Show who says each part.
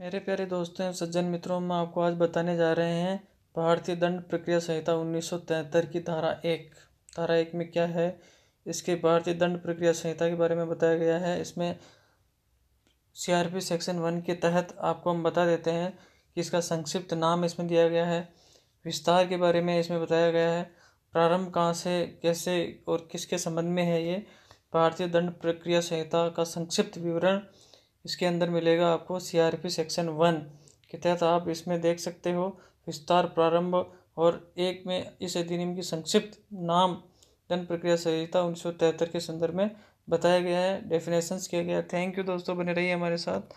Speaker 1: मेरे प्यारे दोस्तों एवं सज्जन मित्रों हम आपको आज बताने जा रहे हैं भारतीय दंड प्रक्रिया संहिता उन्नीस की धारा एक धारा एक में क्या है इसके भारतीय दंड प्रक्रिया संहिता के बारे में बताया गया है इसमें सीआरपी सेक्शन वन के तहत आपको हम बता देते हैं कि इसका संक्षिप्त नाम इसमें दिया गया है विस्तार के बारे में इसमें बताया गया है प्रारंभ कहाँ से कैसे और किसके संबंध में है ये भारतीय दंड प्रक्रिया संहिता का संक्षिप्त विवरण इसके अंदर मिलेगा आपको C R P section one के तहत आप इसमें देख सकते हो विस्तार प्रारंभ और एक में इस अधिनियम की संक्षिप्त नाम जन प्रक्रिया संहिता उन्नीस सौ तिहत्तर के संदर्भ में बताया गया है डेफिनेशंस किया गया थैंक यू दोस्तों बने रहिए हमारे साथ